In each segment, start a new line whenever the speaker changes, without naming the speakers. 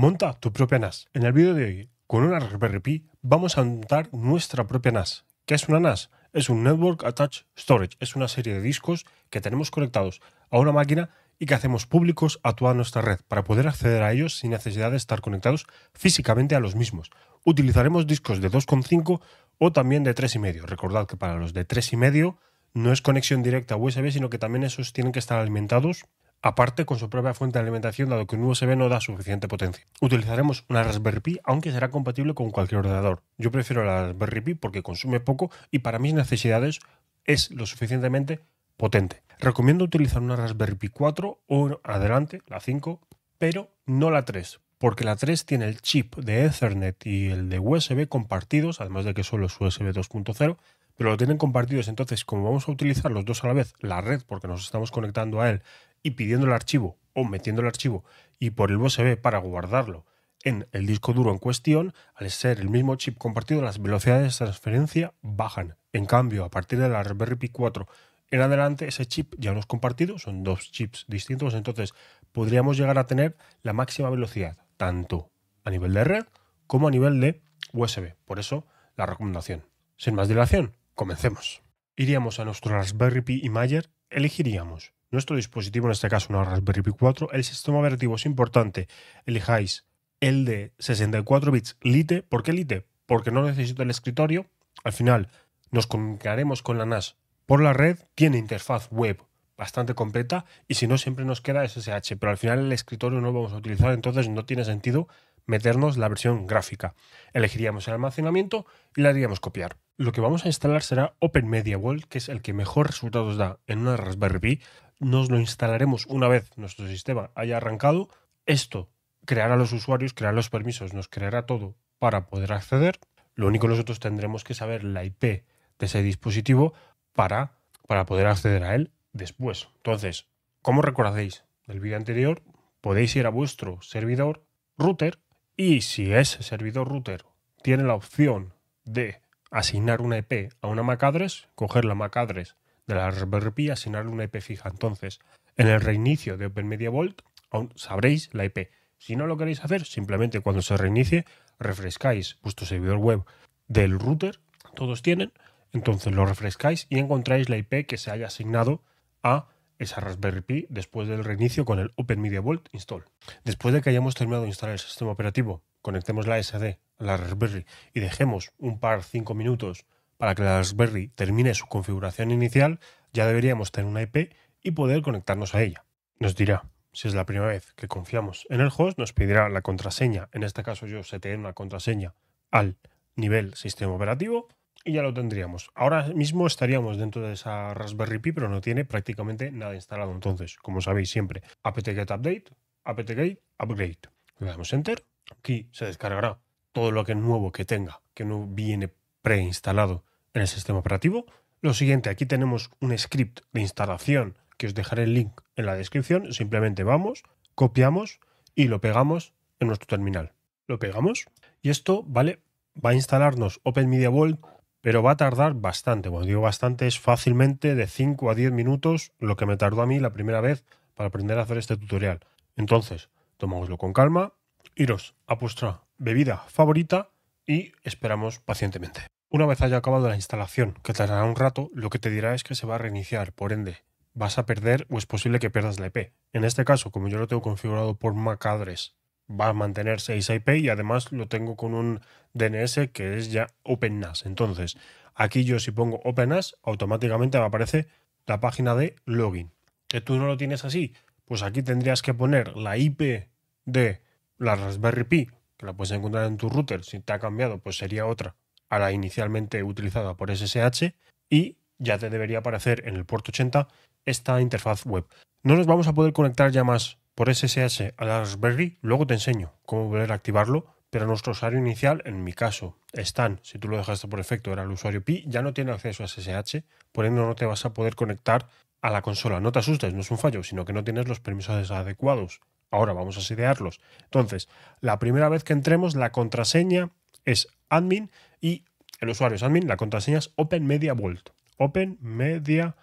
Monta tu propia NAS. En el vídeo de hoy, con una Raspberry vamos a montar nuestra propia NAS. ¿Qué es una NAS? Es un Network Attached Storage. Es una serie de discos que tenemos conectados a una máquina y que hacemos públicos a toda nuestra red para poder acceder a ellos sin necesidad de estar conectados físicamente a los mismos. Utilizaremos discos de 2,5 o también de 3,5. Recordad que para los de 3,5 no es conexión directa a USB, sino que también esos tienen que estar alimentados aparte con su propia fuente de alimentación, dado que un USB no da suficiente potencia. Utilizaremos una Raspberry Pi, aunque será compatible con cualquier ordenador. Yo prefiero la Raspberry Pi porque consume poco y para mis necesidades es lo suficientemente potente. Recomiendo utilizar una Raspberry Pi 4 o adelante, la 5, pero no la 3, porque la 3 tiene el chip de Ethernet y el de USB compartidos, además de que solo es USB 2.0, pero lo tienen compartidos. Entonces, como vamos a utilizar los dos a la vez, la red, porque nos estamos conectando a él y pidiendo el archivo o metiendo el archivo y por el USB para guardarlo en el disco duro en cuestión, al ser el mismo chip compartido, las velocidades de transferencia bajan. En cambio, a partir de la Raspberry Pi 4 en adelante, ese chip ya no es compartido, son dos chips distintos, entonces podríamos llegar a tener la máxima velocidad, tanto a nivel de red como a nivel de USB. Por eso, la recomendación. Sin más dilación, comencemos. Iríamos a nuestro Raspberry Pi Imager elegiríamos nuestro dispositivo, en este caso una Raspberry Pi 4, el sistema operativo es importante, elijáis el de 64 bits Lite. ¿Por qué Lite? Porque no necesito el escritorio. Al final nos comunicaremos con la NAS por la red. Tiene interfaz web bastante completa y si no siempre nos queda SSH, pero al final el escritorio no lo vamos a utilizar, entonces no tiene sentido meternos la versión gráfica. Elegiríamos el almacenamiento y le haríamos copiar lo que vamos a instalar será Open Media que es el que mejor resultados da en una Raspberry Pi. Nos lo instalaremos una vez nuestro sistema haya arrancado. Esto creará los usuarios, creará los permisos, nos creará todo para poder acceder. Lo único que nosotros tendremos que saber la IP de ese dispositivo para, para poder acceder a él después. Entonces, como recordáis del vídeo anterior, podéis ir a vuestro servidor router y si ese servidor router tiene la opción de asignar una IP e a una MacAdres, coger la macadres de la Raspberry Pi y asignar una IP e fija. Entonces, en el reinicio de OpenMediaVault sabréis la IP. E si no lo queréis hacer, simplemente cuando se reinicie, refrescáis vuestro servidor web del router, todos tienen, entonces lo refrescáis y encontráis la IP que se haya asignado a esa Raspberry Pi después del reinicio con el Open install. Después de que hayamos terminado de instalar el sistema operativo, conectemos la SD la Raspberry y dejemos un par cinco minutos para que la Raspberry termine su configuración inicial, ya deberíamos tener una IP y poder conectarnos a ella. Nos dirá, si es la primera vez que confiamos en el host, nos pedirá la contraseña, en este caso yo seteé una contraseña al nivel sistema operativo y ya lo tendríamos. Ahora mismo estaríamos dentro de esa Raspberry Pi, pero no tiene prácticamente nada instalado. Entonces, como sabéis siempre, apt-get update, apt-get upgrade. Le damos enter, aquí se descargará todo lo que es nuevo que tenga, que no viene preinstalado en el sistema operativo. Lo siguiente, aquí tenemos un script de instalación que os dejaré el link en la descripción. Simplemente vamos, copiamos y lo pegamos en nuestro terminal. Lo pegamos y esto, ¿vale? Va a instalarnos Open Media pero va a tardar bastante. Bueno, digo bastante es fácilmente de 5 a 10 minutos, lo que me tardó a mí la primera vez para aprender a hacer este tutorial. Entonces, tomámoslo con calma, iros a vuestra bebida favorita y esperamos pacientemente. Una vez haya acabado la instalación, que tardará un rato, lo que te dirá es que se va a reiniciar, por ende, vas a perder o es posible que pierdas la IP. E en este caso, como yo lo tengo configurado por MAC va a mantener 6 IP e y además lo tengo con un DNS que es ya OpenNAS. Entonces, aquí yo si pongo OpenNAS, automáticamente aparece la página de login. ¿Que tú no lo tienes así? Pues aquí tendrías que poner la IP de la Raspberry Pi que la puedes encontrar en tu router, si te ha cambiado, pues sería otra a la inicialmente utilizada por SSH y ya te debería aparecer en el puerto 80 esta interfaz web. No nos vamos a poder conectar ya más por SSH a la Raspberry, luego te enseño cómo volver a activarlo, pero nuestro usuario inicial, en mi caso, Stan, si tú lo dejaste por defecto, era el usuario Pi, ya no tiene acceso a SSH, por ende no te vas a poder conectar a la consola. No te asustes, no es un fallo, sino que no tienes los permisos adecuados. Ahora vamos a sedearlos. Entonces, la primera vez que entremos, la contraseña es admin y el usuario es admin, la contraseña es Open Media Open Media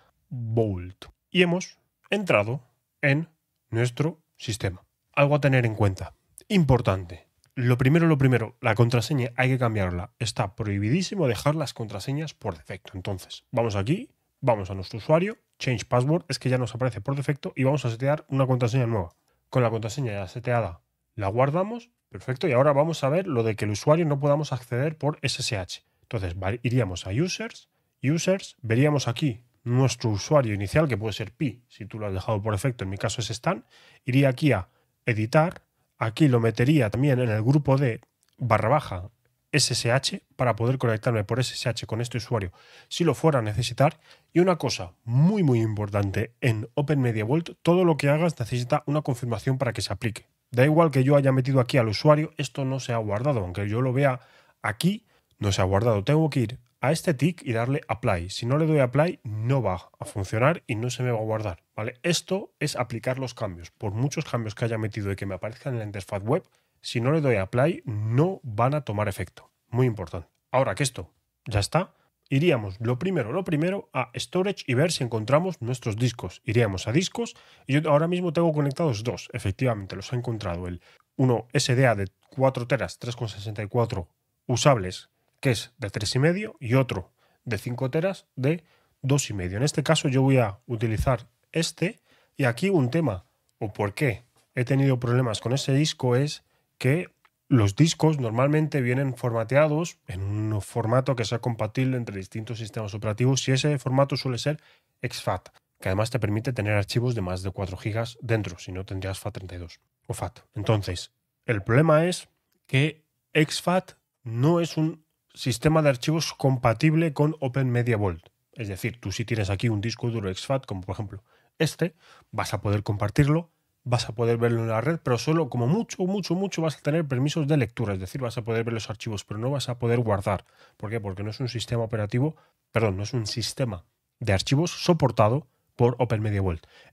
Y hemos entrado en nuestro sistema. Algo a tener en cuenta. Importante. Lo primero, lo primero, la contraseña hay que cambiarla. Está prohibidísimo dejar las contraseñas por defecto. Entonces, vamos aquí, vamos a nuestro usuario, change password, es que ya nos aparece por defecto y vamos a setear una contraseña nueva con la contraseña ya seteada, la guardamos, perfecto, y ahora vamos a ver lo de que el usuario no podamos acceder por SSH. Entonces iríamos a Users, Users, veríamos aquí nuestro usuario inicial, que puede ser pi, si tú lo has dejado por defecto, en mi caso es Stan, iría aquí a Editar, aquí lo metería también en el grupo de barra baja SSH para poder conectarme por SSH con este usuario si lo fuera a necesitar. Y una cosa muy muy importante, en Open Media Vault todo lo que hagas necesita una confirmación para que se aplique. Da igual que yo haya metido aquí al usuario, esto no se ha guardado, aunque yo lo vea aquí, no se ha guardado. Tengo que ir a este tick y darle apply. Si no le doy apply no va a funcionar y no se me va a guardar, ¿vale? Esto es aplicar los cambios. Por muchos cambios que haya metido y que me aparezcan en la interfaz web, si no le doy a no van a tomar efecto. Muy importante. Ahora que esto ya está, iríamos lo primero, lo primero a storage y ver si encontramos nuestros discos. Iríamos a discos y yo ahora mismo tengo conectados dos, efectivamente, los he encontrado. El uno SDA de 4 teras, 3,64 usables, que es de 3,5 y otro de 5 teras de 2,5. En este caso yo voy a utilizar este y aquí un tema o por qué he tenido problemas con ese disco es que los discos normalmente vienen formateados en un formato que sea compatible entre distintos sistemas operativos y ese formato suele ser exFAT, que además te permite tener archivos de más de 4 GB dentro, si no tendrías FAT32 o FAT. Entonces, el problema es que exFAT no es un sistema de archivos compatible con OpenMediaVault. Es decir, tú si tienes aquí un disco duro exFAT, como por ejemplo este, vas a poder compartirlo vas a poder verlo en la red, pero solo como mucho, mucho, mucho vas a tener permisos de lectura, es decir, vas a poder ver los archivos, pero no vas a poder guardar. ¿Por qué? Porque no es un sistema operativo, perdón, no es un sistema de archivos soportado por Open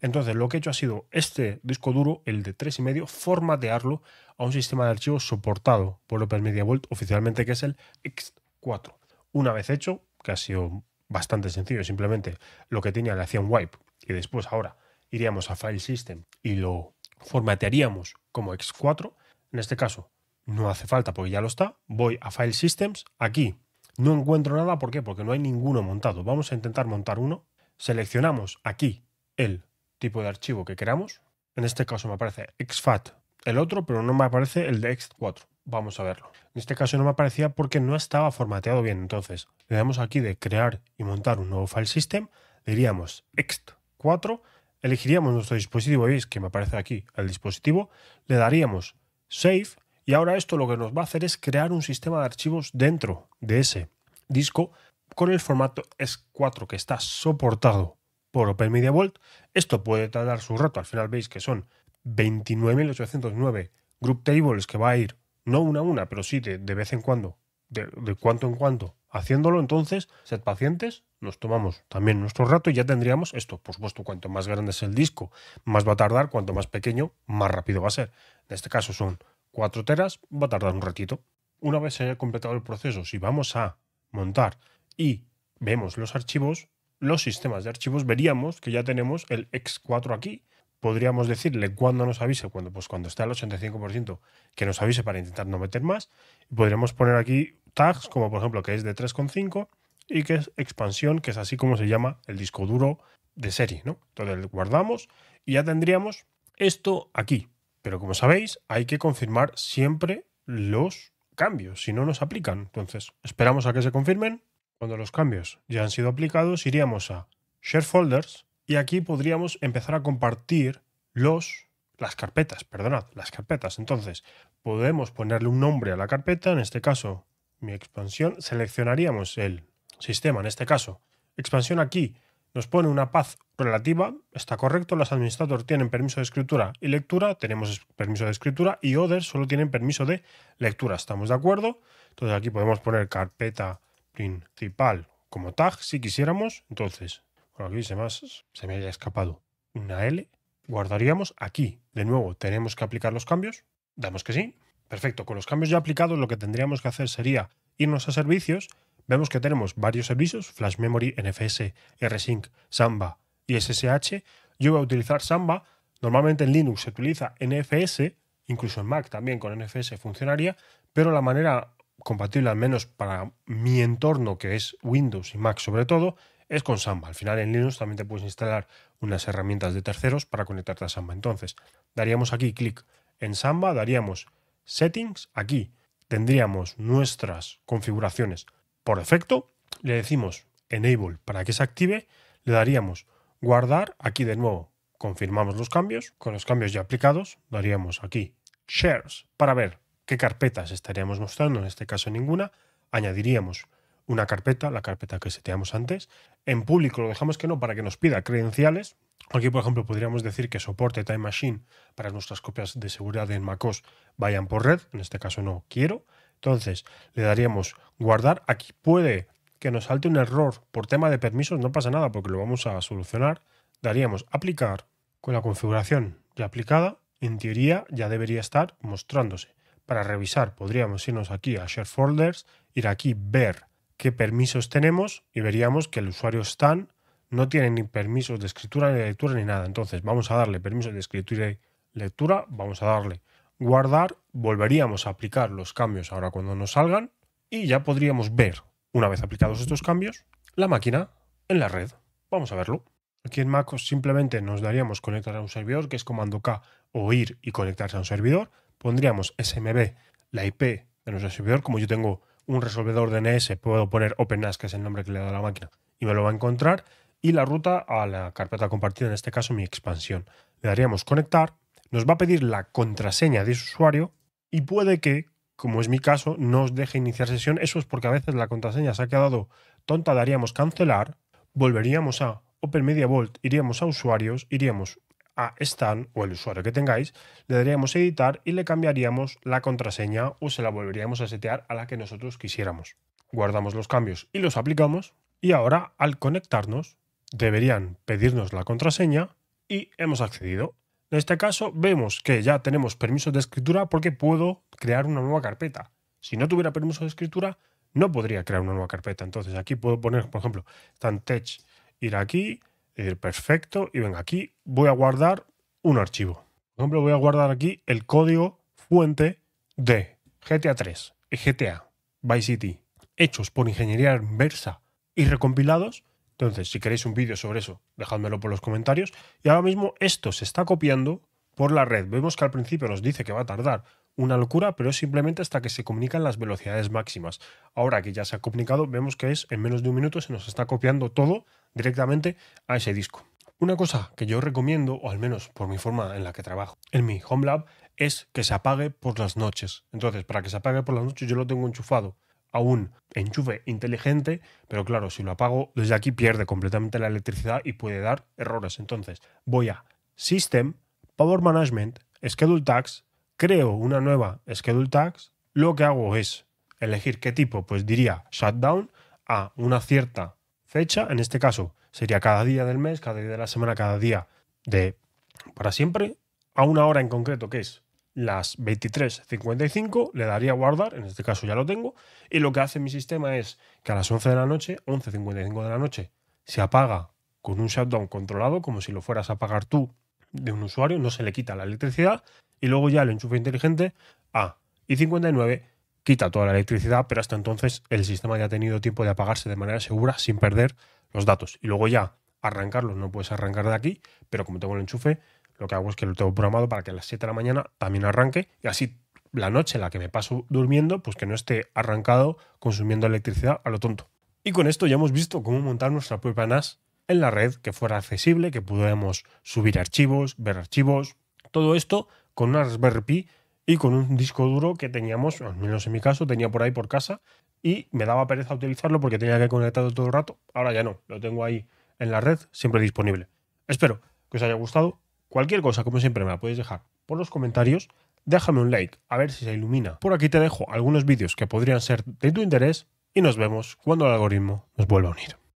Entonces, lo que he hecho ha sido este disco duro, el de 3,5, formatearlo a un sistema de archivos soportado por Open Media oficialmente, que es el X4. Una vez hecho, que ha sido bastante sencillo, simplemente lo que tenía le hacía wipe y después ahora iríamos a File System y lo formatearíamos como X4. En este caso, no hace falta porque ya lo está. Voy a File Systems, aquí no encuentro nada, ¿por qué? Porque no hay ninguno montado. Vamos a intentar montar uno. Seleccionamos aquí el tipo de archivo que queramos. En este caso me aparece XFAT el otro, pero no me aparece el de X4. Vamos a verlo. En este caso no me aparecía porque no estaba formateado bien. Entonces, le damos aquí de crear y montar un nuevo file system. diríamos X4 elegiríamos nuestro dispositivo, veis que me aparece aquí el dispositivo, le daríamos Save y ahora esto lo que nos va a hacer es crear un sistema de archivos dentro de ese disco con el formato S4 que está soportado por OpenMediaVault. Esto puede tardar su rato, al final veis que son 29.809 group tables que va a ir, no una a una, pero sí de, vez en cuando, de, cuanto en cuanto haciéndolo. Entonces, sed pacientes, nos tomamos también nuestro rato y ya tendríamos esto. Por supuesto, cuanto más grande es el disco, más va a tardar, cuanto más pequeño, más rápido va a ser. En este caso son cuatro teras, va a tardar un ratito. Una vez se haya completado el proceso, si vamos a montar y vemos los archivos, los sistemas de archivos, veríamos que ya tenemos el X4 aquí. Podríamos decirle cuándo nos avise, cuando, pues cuando esté al 85%, que nos avise para intentar no meter más. Podríamos poner aquí tags, como por ejemplo que es de 3,5 y que es expansión, que es así como se llama el disco duro de serie, ¿no? Entonces guardamos y ya tendríamos esto aquí. Pero como sabéis, hay que confirmar siempre los cambios, si no nos aplican. Entonces, esperamos a que se confirmen. Cuando los cambios ya han sido aplicados, iríamos a Share Folders y aquí podríamos empezar a compartir los las carpetas, perdonad, las carpetas. Entonces, podemos ponerle un nombre a la carpeta, en este caso, mi expansión, seleccionaríamos el sistema en este caso. Expansión aquí nos pone una paz relativa, está correcto, los administradores tienen permiso de escritura y lectura, tenemos permiso de escritura y others solo tienen permiso de lectura, ¿estamos de acuerdo? Entonces aquí podemos poner carpeta principal como tag si quisiéramos, entonces, bueno, aquí se, más, se me haya escapado una L, guardaríamos aquí, de nuevo, tenemos que aplicar los cambios, damos que sí, perfecto, con los cambios ya aplicados lo que tendríamos que hacer sería irnos a servicios vemos que tenemos varios servicios, Flash Memory, NFS, RSync, Samba y SSH. Yo voy a utilizar Samba, normalmente en Linux se utiliza NFS, incluso en Mac también con NFS funcionaría, pero la manera compatible al menos para mi entorno, que es Windows y Mac sobre todo, es con Samba. Al final en Linux también te puedes instalar unas herramientas de terceros para conectarte a Samba. Entonces, daríamos aquí clic en Samba, daríamos Settings, aquí tendríamos nuestras configuraciones por defecto, le decimos enable para que se active, le daríamos guardar, aquí de nuevo confirmamos los cambios, con los cambios ya aplicados daríamos aquí shares para ver qué carpetas estaríamos mostrando, en este caso ninguna, añadiríamos una carpeta, la carpeta que seteamos antes, en público lo dejamos que no para que nos pida credenciales, Aquí, por ejemplo, podríamos decir que soporte Time Machine para nuestras copias de seguridad en MacOS vayan por red, en este caso no quiero. Entonces, le daríamos guardar. Aquí puede que nos salte un error por tema de permisos, no pasa nada porque lo vamos a solucionar. Daríamos aplicar con la configuración ya aplicada. En teoría ya debería estar mostrándose. Para revisar podríamos irnos aquí a Share Folders, ir aquí, ver qué permisos tenemos y veríamos que el usuario Stan no tiene ni permisos de escritura ni de lectura ni nada. Entonces vamos a darle permisos de escritura y lectura, vamos a darle guardar, volveríamos a aplicar los cambios ahora cuando nos salgan y ya podríamos ver, una vez aplicados estos cambios, la máquina en la red. Vamos a verlo. Aquí en MacOS simplemente nos daríamos conectar a un servidor, que es comando K o ir y conectarse a un servidor. Pondríamos SMB, la IP de nuestro servidor. Como yo tengo un resolvedor DNS, puedo poner OpenNAS, que es el nombre que le da la máquina, y me lo va a encontrar. Y la ruta a la carpeta compartida, en este caso mi expansión. Le daríamos conectar nos va a pedir la contraseña de su usuario y puede que, como es mi caso, no os deje iniciar sesión. Eso es porque a veces la contraseña se ha quedado tonta, daríamos cancelar, volveríamos a Open Media Vault, iríamos a usuarios, iríamos a Stan o el usuario que tengáis, le daríamos editar y le cambiaríamos la contraseña o se la volveríamos a setear a la que nosotros quisiéramos. Guardamos los cambios y los aplicamos y ahora al conectarnos deberían pedirnos la contraseña y hemos accedido. En este caso vemos que ya tenemos permisos de escritura porque puedo crear una nueva carpeta. Si no tuviera permisos de escritura, no podría crear una nueva carpeta. Entonces aquí puedo poner, por ejemplo, Tantech, ir aquí, ir perfecto, y venga, aquí voy a guardar un archivo. Por ejemplo, voy a guardar aquí el código fuente de GTA 3 y GTA Vice City, hechos por ingeniería inversa y recompilados entonces, si queréis un vídeo sobre eso, dejádmelo por los comentarios. Y ahora mismo esto se está copiando por la red. Vemos que al principio nos dice que va a tardar una locura, pero es simplemente hasta que se comunican las velocidades máximas. Ahora que ya se ha comunicado, vemos que es en menos de un minuto se nos está copiando todo directamente a ese disco. Una cosa que yo recomiendo, o al menos por mi forma en la que trabajo en mi Home Lab, es que se apague por las noches. Entonces, para que se apague por las noches, yo lo tengo enchufado a un enchufe inteligente, pero claro, si lo apago desde aquí pierde completamente la electricidad y puede dar errores. Entonces voy a System, Power Management, Schedule Tags, creo una nueva Schedule Tags, lo que hago es elegir qué tipo, pues diría Shutdown a una cierta fecha, en este caso sería cada día del mes, cada día de la semana, cada día de para siempre, a una hora en concreto que es las 23.55, le daría a guardar, en este caso ya lo tengo, y lo que hace mi sistema es que a las 11 de la noche, 11.55 de la noche, se apaga con un shutdown controlado, como si lo fueras a apagar tú de un usuario, no se le quita la electricidad, y luego ya el enchufe inteligente a y 59 quita toda la electricidad, pero hasta entonces el sistema ya ha tenido tiempo de apagarse de manera segura sin perder los datos. Y luego ya arrancarlos, no puedes arrancar de aquí, pero como tengo el enchufe, lo que hago es que lo tengo programado para que a las 7 de la mañana también arranque y así la noche en la que me paso durmiendo, pues que no esté arrancado consumiendo electricidad a lo tonto. Y con esto ya hemos visto cómo montar nuestra propia NAS en la red que fuera accesible, que pudiéramos subir archivos, ver archivos, todo esto con una Raspberry y con un disco duro que teníamos, al menos en mi caso, tenía por ahí por casa y me daba pereza utilizarlo porque tenía que conectarlo todo el rato. Ahora ya no, lo tengo ahí en la red, siempre disponible. Espero que os haya gustado Cualquier cosa, como siempre, me la podéis dejar por los comentarios. Déjame un like, a ver si se ilumina. Por aquí te dejo algunos vídeos que podrían ser de tu interés y nos vemos cuando el algoritmo nos vuelva a unir.